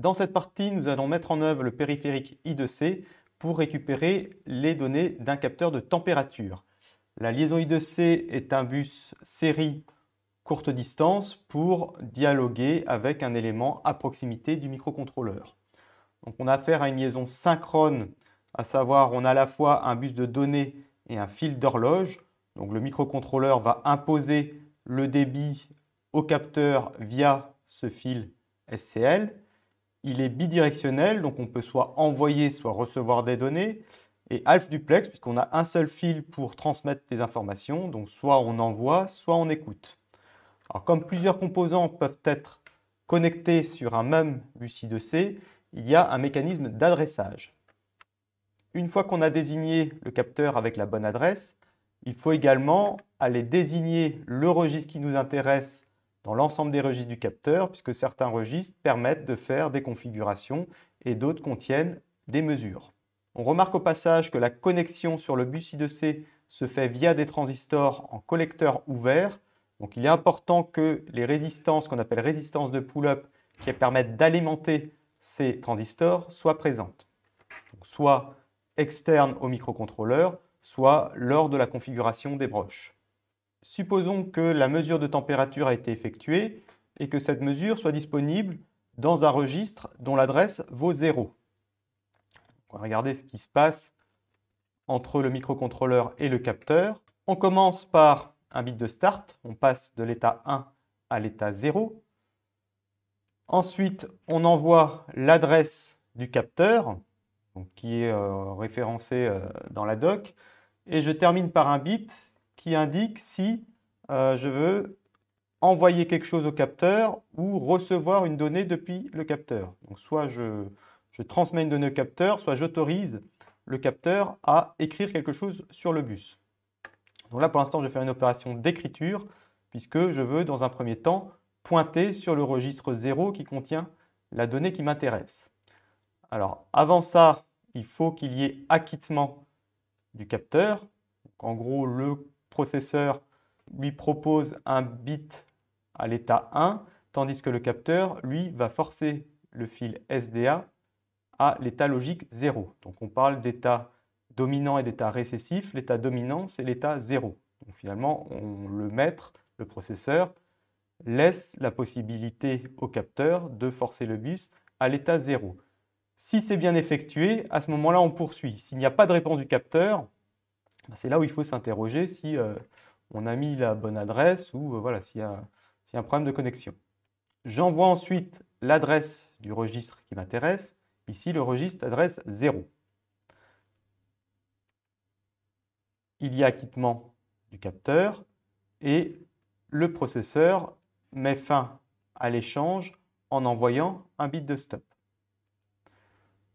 Dans cette partie, nous allons mettre en œuvre le périphérique I2C pour récupérer les données d'un capteur de température. La liaison I2C est un bus série courte distance pour dialoguer avec un élément à proximité du microcontrôleur. Donc on a affaire à une liaison synchrone, à savoir on a à la fois un bus de données et un fil d'horloge. Donc le microcontrôleur va imposer le débit au capteur via ce fil SCL il est bidirectionnel, donc on peut soit envoyer, soit recevoir des données, et half duplex, puisqu'on a un seul fil pour transmettre des informations, donc soit on envoie, soit on écoute. Alors comme plusieurs composants peuvent être connectés sur un même i 2 c il y a un mécanisme d'adressage. Une fois qu'on a désigné le capteur avec la bonne adresse, il faut également aller désigner le registre qui nous intéresse dans l'ensemble des registres du capteur, puisque certains registres permettent de faire des configurations et d'autres contiennent des mesures. On remarque au passage que la connexion sur le bus I2C se fait via des transistors en collecteur ouvert. Donc il est important que les résistances qu'on appelle résistances de pull-up qui permettent d'alimenter ces transistors soient présentes. soit externes au microcontrôleur, soit lors de la configuration des broches supposons que la mesure de température a été effectuée et que cette mesure soit disponible dans un registre dont l'adresse vaut 0. On va regarder ce qui se passe entre le microcontrôleur et le capteur. On commence par un bit de start, on passe de l'état 1 à l'état 0. Ensuite, on envoie l'adresse du capteur, qui est euh, référencée euh, dans la doc, et je termine par un bit qui indique si euh, je veux envoyer quelque chose au capteur ou recevoir une donnée depuis le capteur. Donc soit je, transmets une donnée au capteur, soit j'autorise le capteur à écrire quelque chose sur le bus. Donc là, pour l'instant, je vais faire une opération d'écriture, puisque je veux, dans un premier temps, pointer sur le registre 0 qui contient la donnée qui m'intéresse. Alors, avant ça, il faut qu'il y ait acquittement du capteur. Donc, en gros, le processeur lui propose un bit à l'état 1, tandis que le capteur, lui, va forcer le fil SDA à l'état logique 0. Donc on parle d'état dominant et d'état récessif. L'état dominant, c'est l'état 0. Donc finalement, on, le maître, le processeur, laisse la possibilité au capteur de forcer le bus à l'état 0. Si c'est bien effectué, à ce moment-là, on poursuit. S'il n'y a pas de réponse du capteur, bah, c'est là où il faut s'interroger si euh, on a mis la bonne adresse ou euh, voilà, s'il y, a un problème de connexion. J'envoie ensuite l'adresse du registre qui m'intéresse. Ici, le registre adresse 0. Il y a acquittement du capteur et le processeur met fin à l'échange en envoyant un bit de stop.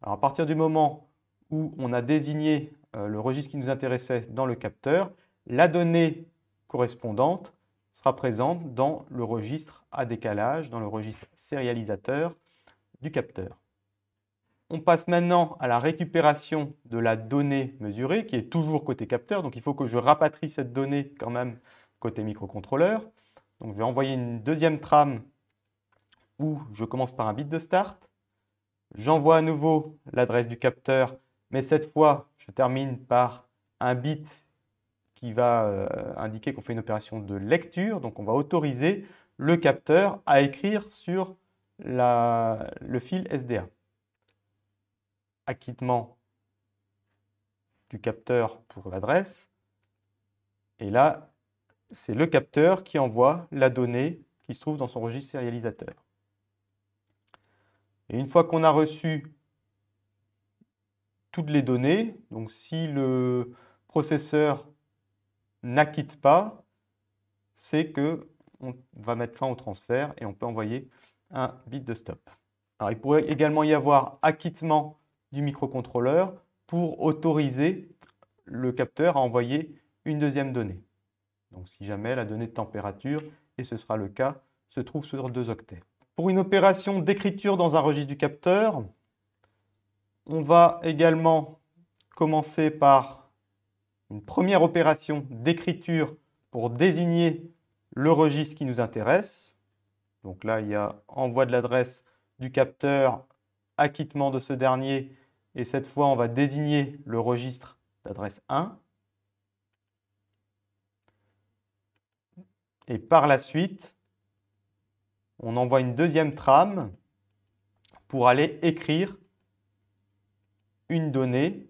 Alors à partir du moment où on a désigné euh, le registre qui nous intéressait dans le capteur, la donnée correspondante sera présente dans le registre à décalage, dans le registre sérialisateur du capteur. On passe maintenant à la récupération de la donnée mesurée, qui est toujours côté capteur, donc il faut que je rapatrie cette donnée quand même côté microcontrôleur. Donc je vais envoyer une deuxième trame où je commence par un bit de start. J'envoie à nouveau l'adresse du capteur mais cette fois, je termine par un bit qui va euh, indiquer qu'on fait une opération de lecture. Donc on va autoriser le capteur à écrire sur la, le fil SDA. Acquittement du capteur pour l'adresse. Et là, c'est le capteur qui envoie la donnée qui se trouve dans son registre sérialisateur. Et une fois qu'on a reçu les données. Donc si le processeur n'acquitte pas, c'est que on va mettre fin au transfert et on peut envoyer un bit de stop. il pourrait également y avoir acquittement du microcontrôleur pour autoriser le capteur à envoyer une deuxième donnée. Donc si jamais la donnée de température, et ce sera le cas, se trouve sur deux octets. Pour une opération d'écriture dans un registre du capteur, on va également commencer par une première opération d'écriture pour désigner le registre qui nous intéresse. Donc là, il y a envoi de l'adresse du capteur, acquittement de ce dernier, et cette fois, on va désigner le registre d'adresse 1. Et par la suite, on envoie une deuxième trame pour aller écrire une donnée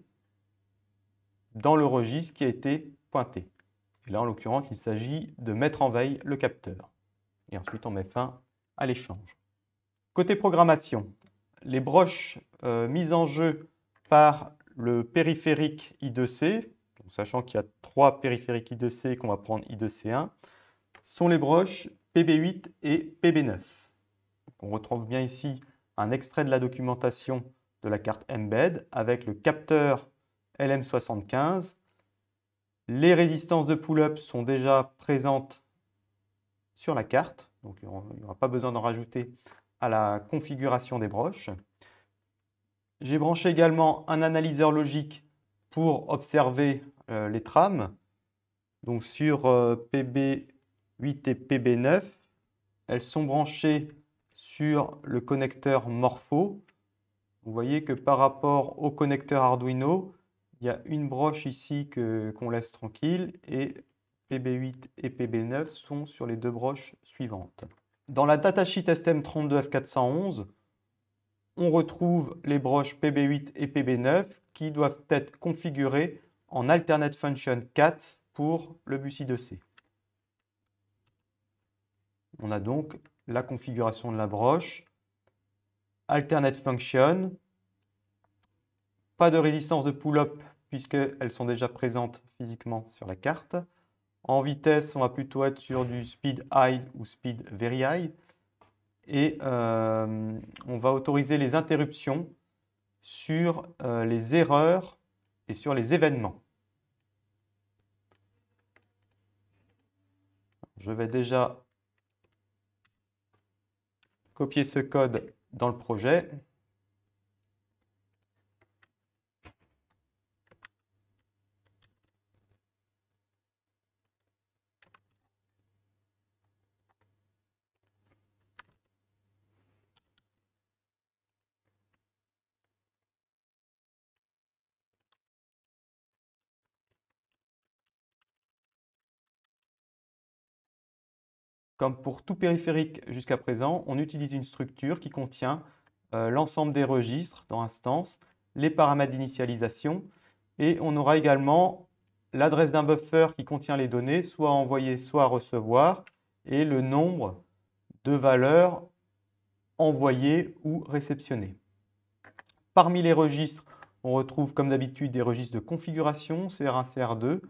dans le registre qui a été pointé. là, en l'occurrence, il s'agit de mettre en veille le capteur. Et ensuite, on met fin à l'échange. Côté programmation, les broches euh, mises en jeu par le périphérique I2C, sachant qu'il y a trois périphériques I2C qu'on va prendre I2C1, sont les broches PB8 et PB9. on retrouve bien ici un extrait de la documentation de la carte Embed avec le capteur LM75. Les résistances de pull-up sont déjà présentes sur la carte, donc il n'y aura pas besoin d'en rajouter à la configuration des broches. J'ai branché également un analyseur logique pour observer euh, les trames. Donc sur euh, PB8 et PB9, elles sont branchées sur le connecteur Morpho vous voyez que par rapport au connecteur Arduino, il y a une broche ici qu'on laisse tranquille et PB8 et PB9 sont sur les deux broches suivantes. Dans la datasheet STM32F411, on retrouve les broches PB8 et PB9 qui doivent être configurées en Alternate Function 4 pour le bus I2C. On a donc la configuration de la broche, alternate function, pas de résistance de pull-up puisqu'elles sont déjà présentes physiquement sur la carte. En vitesse, on va plutôt être sur du speed high ou speed very high. Et euh, on va autoriser les interruptions sur euh, les erreurs et sur les événements. Je vais déjà copier ce code dans le projet Comme pour tout périphérique jusqu'à présent, on utilise une structure qui contient euh, l'ensemble des registres dans instance, les paramètres d'initialisation, et on aura également l'adresse d'un buffer qui contient les données, soit à envoyer, soit à recevoir, et le nombre de valeurs envoyées ou réceptionnées. Parmi les registres, on retrouve comme d'habitude des registres de configuration, CR1, CR2,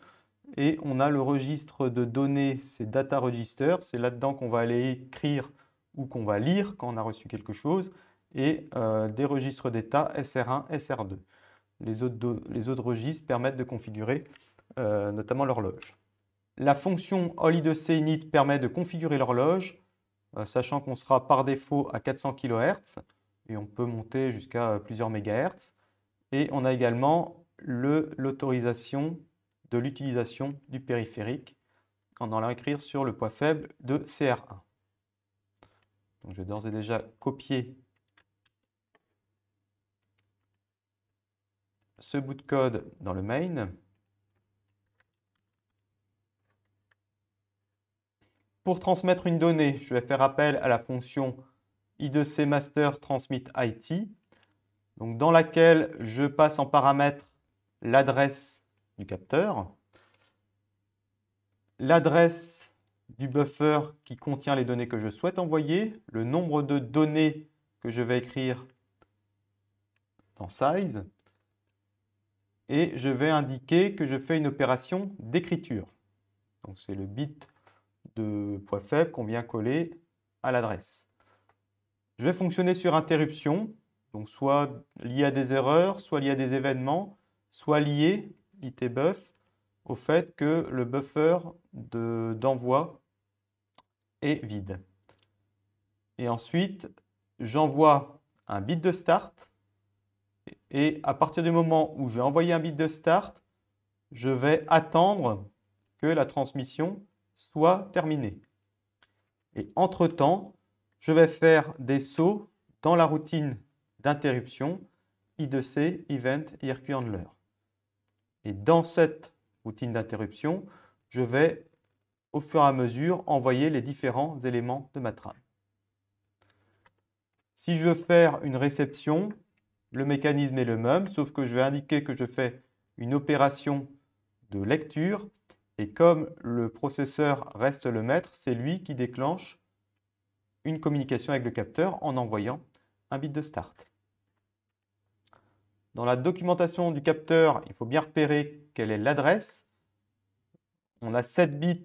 et on a le registre de données, c'est data register, c'est là-dedans qu'on va aller écrire ou qu'on va lire quand on a reçu quelque chose, et euh, des registres d'état SR1, SR2. Les autres, registres permettent de configurer euh, notamment l'horloge. La fonction init permet de configurer l'horloge, euh, sachant qu'on sera par défaut à 400 kHz, et on peut monter jusqu'à plusieurs MHz, Et on a également l'autorisation de l'utilisation du périphérique en allant écrire sur le poids faible de CR1. Donc je vais d'ores et déjà copier ce bout de code dans le main. Pour transmettre une donnée, je vais faire appel à la fonction i2c master transmit IT, donc dans laquelle je passe en paramètre l'adresse du capteur, l'adresse du buffer qui contient les données que je souhaite envoyer, le nombre de données que je vais écrire dans size, et je vais indiquer que je fais une opération d'écriture. Donc c'est le bit de poids faible qu'on vient coller à l'adresse. Je vais fonctionner sur interruption, donc soit lié à des erreurs, soit lié à des événements, soit lié itBuf au fait que le buffer d'envoi est vide. Et ensuite, j'envoie un bit de start. Et à partir du moment où j'ai envoyé un bit de start, je vais attendre que la transmission soit terminée. Et entre-temps, je vais faire des sauts dans la routine d'interruption I2C Event IRQ Handler. Et dans cette routine d'interruption, je vais au fur et à mesure envoyer les différents éléments de ma trame. Si je veux faire une réception, le mécanisme est le même, sauf que je vais indiquer que je fais une opération de lecture. Et comme le processeur reste le maître, c'est lui qui déclenche une communication avec le capteur en envoyant un bit de start. Dans la documentation du capteur, il faut bien repérer quelle est l'adresse. On a 7 bits.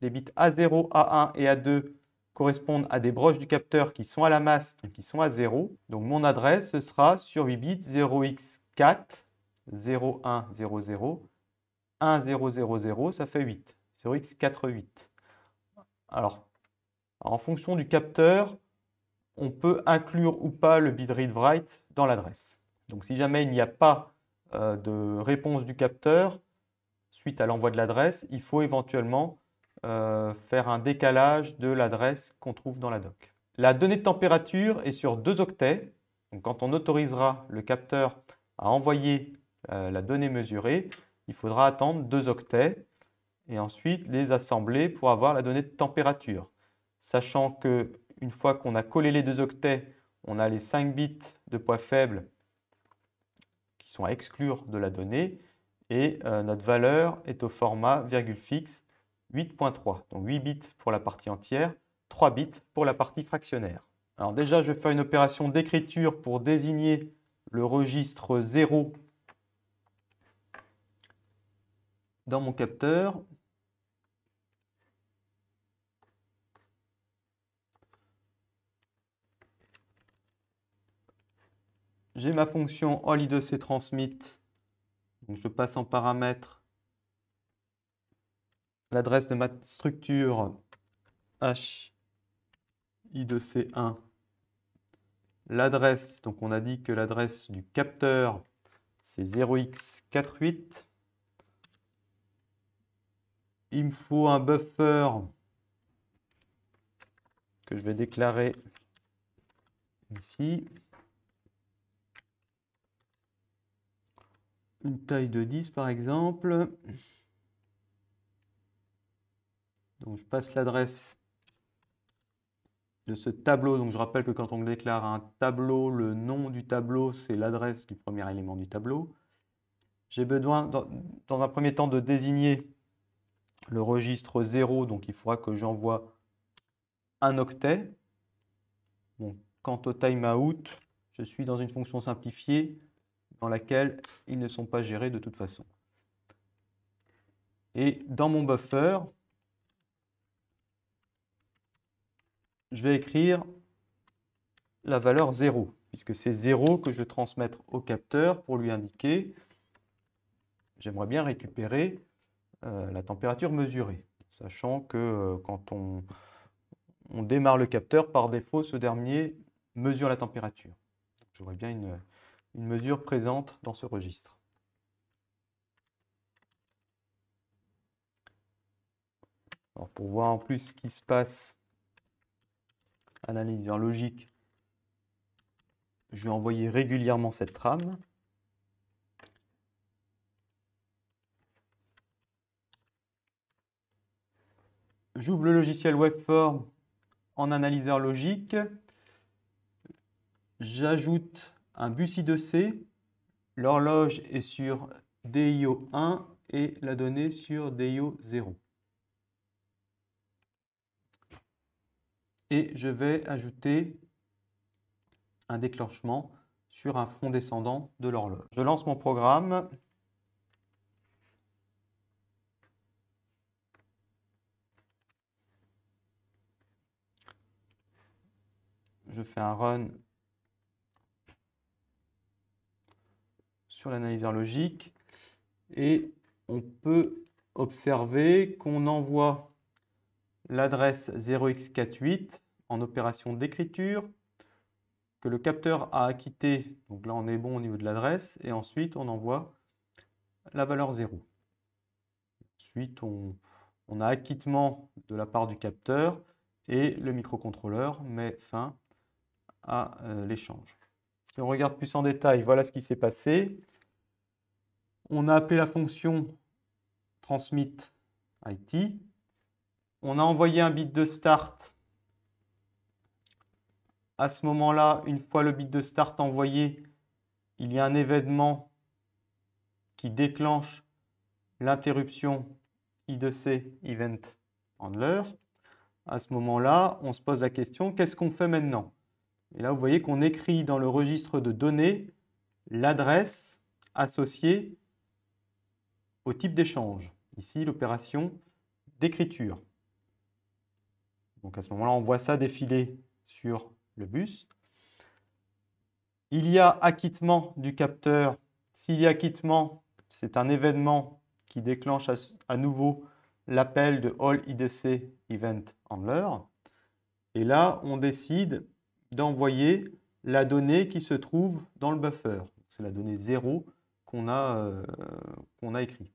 Les bits A0, A1 et A2 correspondent à des broches du capteur qui sont à la masse, qui sont à 0. Donc mon adresse, ce sera sur 8 bits 0x4, 0100, 1000, ça fait 8. 0x48. Alors, en fonction du capteur, on peut inclure ou pas le bit read-write dans l'adresse. Donc si jamais il n'y a pas euh, de réponse du capteur suite à l'envoi de l'adresse, il faut éventuellement euh, faire un décalage de l'adresse qu'on trouve dans la doc. La donnée de température est sur deux octets. Donc quand on autorisera le capteur à envoyer euh, la donnée mesurée, il faudra attendre deux octets et ensuite les assembler pour avoir la donnée de température. Sachant que une fois qu'on a collé les deux octets, on a les 5 bits de poids faible sont à exclure de la donnée. Et euh, notre valeur est au format virgule fixe 8.3. Donc 8 bits pour la partie entière, 3 bits pour la partie fractionnaire. Alors déjà, je vais faire une opération d'écriture pour désigner le registre 0 dans mon capteur. J'ai ma fonction all I2C transmit. je passe en paramètre l'adresse de ma structure h i2c1. L'adresse, donc on a dit que l'adresse du capteur, c'est 0x48. Il me faut un buffer que je vais déclarer ici. une taille de 10 par exemple. Donc je passe l'adresse de ce tableau. Donc je rappelle que quand on déclare un tableau, le nom du tableau, c'est l'adresse du premier élément du tableau. J'ai besoin dans, un premier temps de désigner le registre 0, donc il faudra que j'envoie un octet. quant au timeout, je suis dans une fonction simplifiée dans laquelle ils ne sont pas gérés de toute façon. Et dans mon buffer, je vais écrire la valeur 0, puisque c'est 0 que je vais transmettre au capteur pour lui indiquer, j'aimerais bien récupérer euh, la température mesurée, sachant que euh, quand on, on démarre le capteur, par défaut, ce dernier mesure la température. J'aurais bien une, une mesure présente dans ce registre. pour voir en plus ce qui se passe, analyseur logique, je vais envoyer régulièrement cette trame. J'ouvre le logiciel Webform en analyseur logique. J'ajoute un bus I2C, l'horloge est sur DIO1 et la donnée sur DIO0. Et je vais ajouter un déclenchement sur un front descendant de l'horloge. Je lance mon programme. Je fais un run l'analyseur logique et on peut observer qu'on envoie l'adresse 0x48 en opération d'écriture, que le capteur a acquitté, donc là on est bon au niveau de l'adresse, et ensuite on envoie la valeur 0. Ensuite on, on a acquittement de la part du capteur et le microcontrôleur met fin à euh, l'échange. Si on regarde plus en détail, voilà ce qui s'est passé on a appelé la fonction transmit IT. On a envoyé un bit de start. À ce moment-là, une fois le bit de start envoyé, il y a un événement qui déclenche l'interruption i 2 Event Handler. À ce moment-là, on se pose la question, qu'est-ce qu'on fait maintenant Et là, vous voyez qu'on écrit dans le registre de données l'adresse associée type d'échange. Ici, l'opération d'écriture. Donc à ce moment-là, on voit ça défiler sur le bus. Il y a acquittement du capteur. S'il y a acquittement, c'est un événement qui déclenche à, nouveau l'appel de All IDC Event Handler. Et là, on décide d'envoyer la donnée qui se trouve dans le buffer. C'est la donnée 0 a, euh, a écrit.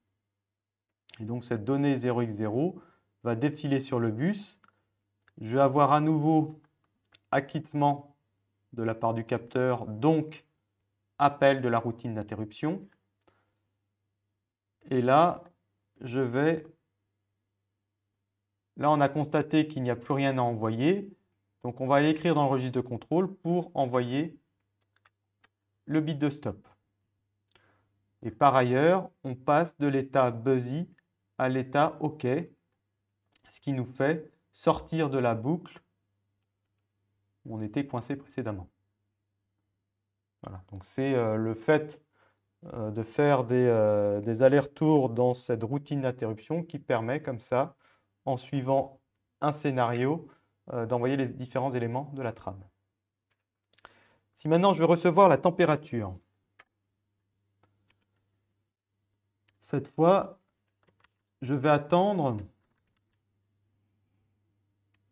Et donc cette donnée 0x0 va défiler sur le bus. Je vais avoir à nouveau acquittement de la part du capteur, donc appel de la routine d'interruption. Et là, je vais... Là, on a constaté qu'il n'y a plus rien à envoyer. Donc, on va aller écrire dans le registre de contrôle pour envoyer le bit de stop. Et par ailleurs, on passe de l'état Buzzy à l'état OK, ce qui nous fait sortir de la boucle où on était coincé précédemment. Voilà, donc c'est euh, le fait euh, de faire des, euh, des allers-retours dans cette routine d'interruption qui permet comme ça, en suivant un scénario, d'envoyer les différents éléments de la trame. Si maintenant je veux recevoir la température, Cette fois, je vais attendre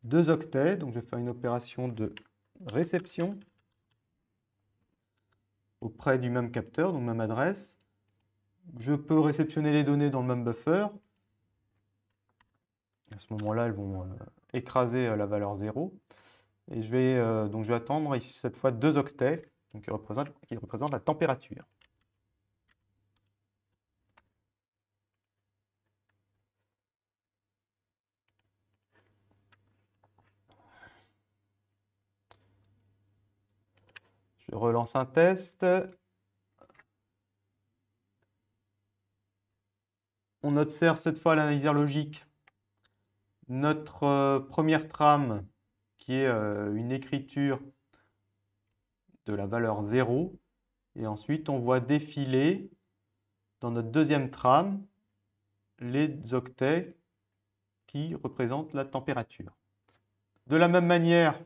2 octets. Donc, je vais faire une opération de réception auprès du même capteur, donc même adresse. Je peux réceptionner les données dans le même buffer. À ce moment-là, elles vont euh, écraser euh, la valeur 0. Et je vais, euh, donc attendre ici cette fois 2 octets donc qui représentent la température. Je relance un test. On observe cette fois l'analyseur logique. Notre euh, première trame, qui est euh, une écriture de la valeur 0. Et ensuite, on voit défiler dans notre deuxième trame les octets qui représentent la température. De la même manière,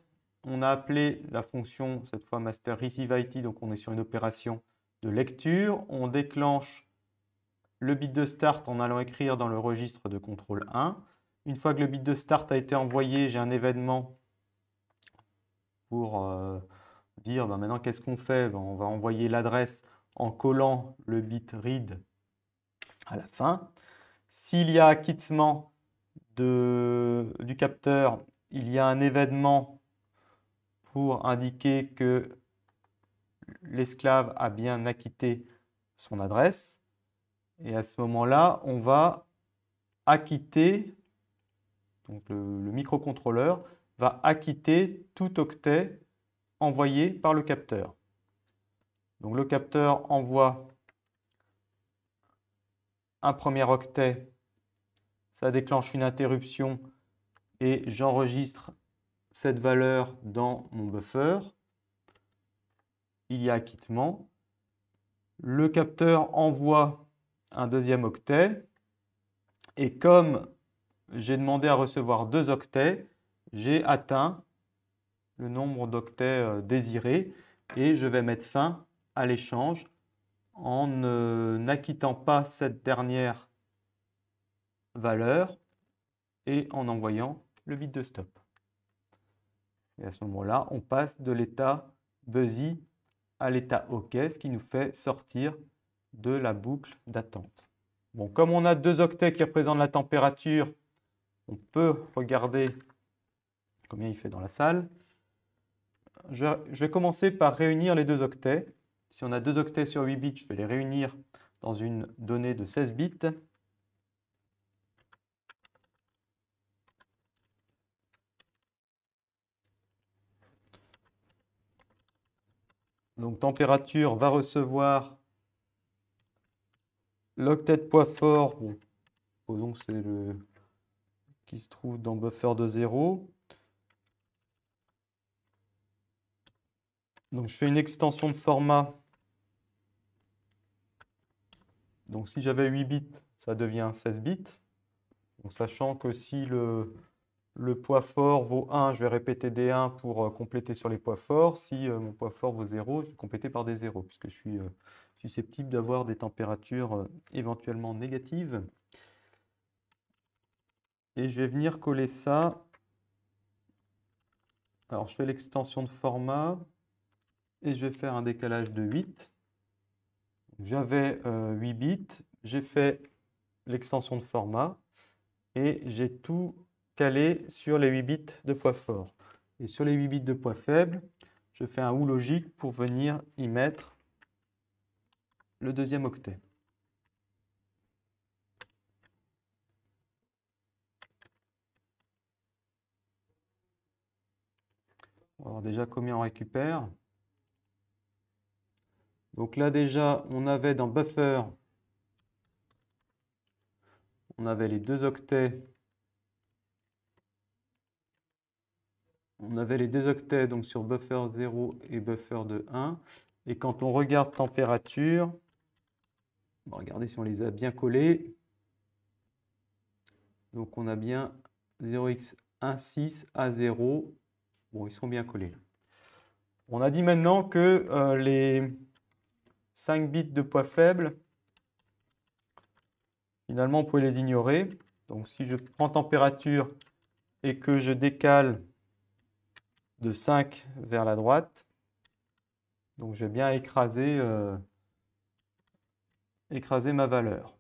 on a appelé la fonction, cette fois master donc on est sur une opération de lecture. On déclenche le bit de start en allant écrire dans le registre de contrôle 1. Une fois que le bit de start a été envoyé, j'ai un événement pour euh, dire bah, maintenant qu'est-ce qu'on fait bah, On va envoyer l'adresse en collant le bit read à la fin. S'il y a acquittement du capteur, il y a un événement pour indiquer que l'esclave a bien acquitté son adresse. Et à ce moment-là, on va acquitter, donc le, le microcontrôleur va acquitter tout octet envoyé par le capteur. Donc le capteur envoie un premier octet, ça déclenche une interruption et j'enregistre cette valeur dans mon buffer. Il y a acquittement. Le capteur envoie un deuxième octet. Et comme j'ai demandé à recevoir deux octets, j'ai atteint le nombre d'octets euh, désiré et je vais mettre fin à l'échange en n'acquittant pas cette dernière valeur et en envoyant le bit de stop. Et à ce moment-là, on passe de l'état busy à l'état OK, ce qui nous fait sortir de la boucle d'attente. Bon, comme on a deux octets qui représentent la température, on peut regarder combien il fait dans la salle. je vais commencer par réunir les deux octets. Si on a deux octets sur 8 bits, je vais les réunir dans une donnée de 16 bits. Donc température va recevoir l'octet poids fort. Bon, c'est le qui se trouve dans buffer de 0. Donc je fais une extension de format. Donc si j'avais 8 bits, ça devient 16 bits. sachant que si le, le poids fort vaut 1, je vais répéter des 1 pour euh, compléter sur les poids forts. Si euh, mon poids fort vaut 0, je vais compléter par des 0, puisque je suis euh, susceptible d'avoir des températures éventuellement négatives. Et je vais venir coller ça. Alors je fais l'extension de format et je vais faire un décalage de 8. J'avais 8 bits, j'ai fait l'extension de format et j'ai tout calé sur les 8 bits de poids fort. Et sur les 8 bits de poids faible, je fais un OU logique pour venir y mettre le deuxième octet. Alors déjà combien on récupère Donc là déjà on avait dans buffer on avait les deux octets on avait les deux octets donc sur buffer 0 et buffer de 1. Et quand on regarde température, va regardez si on les a bien collés. Donc on a bien 0x16 à 0. Bon, ils sont bien collés. On a dit maintenant que euh, les 5 bits de poids faible, finalement, on pouvait les ignorer. Donc si je prends température et que je décale de 5 vers la droite. Donc j'ai bien euh, écraser ma valeur.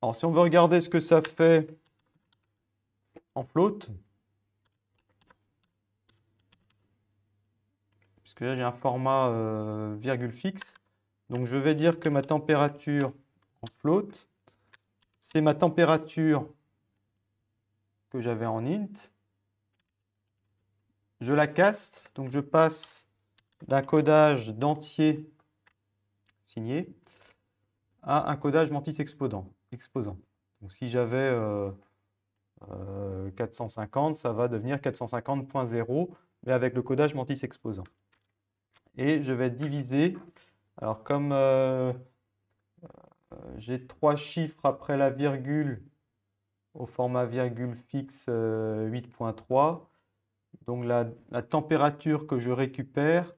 Alors si on veut regarder ce que ça fait en float, puisque là j'ai un format euh, virgule fixe, donc je vais dire que ma température en float, c'est ma température que j'avais en int je la casse, donc je passe d'un codage d'entier signé à un codage mentis exposant. Donc si j'avais 450, euh, euh, ça va devenir 450.0, mais avec le codage mentis exposant. Et je vais diviser, alors comme euh, j'ai trois chiffres après la virgule au format virgule fixe 8.3, donc la, température que je récupère,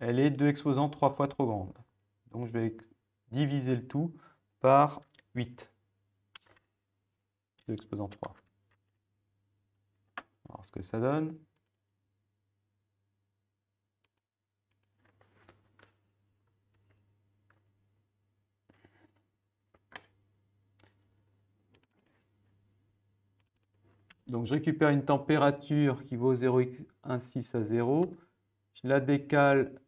elle est 2 exposants 3 fois trop grande. Donc je vais diviser le tout par 8. 2 exposants 3. Alors ce que ça donne. Donc je récupère une température qui vaut 0,16 à 0. Je la décale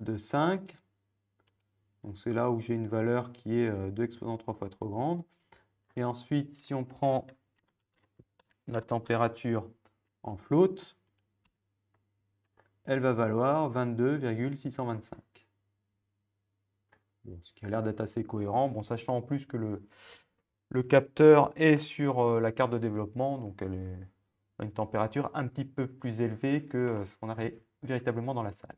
de 5. Donc c'est là où j'ai une valeur qui est 2 euh, exposants 3 fois trop grande. Et ensuite, si on prend la température en flotte, elle va valoir 22,625. ce qui a l'air d'être assez cohérent. Bon, sachant en plus que le, le capteur est sur euh, la carte de développement, donc elle est à une température un petit peu plus élevée que euh, ce qu'on aurait véritablement dans la salle.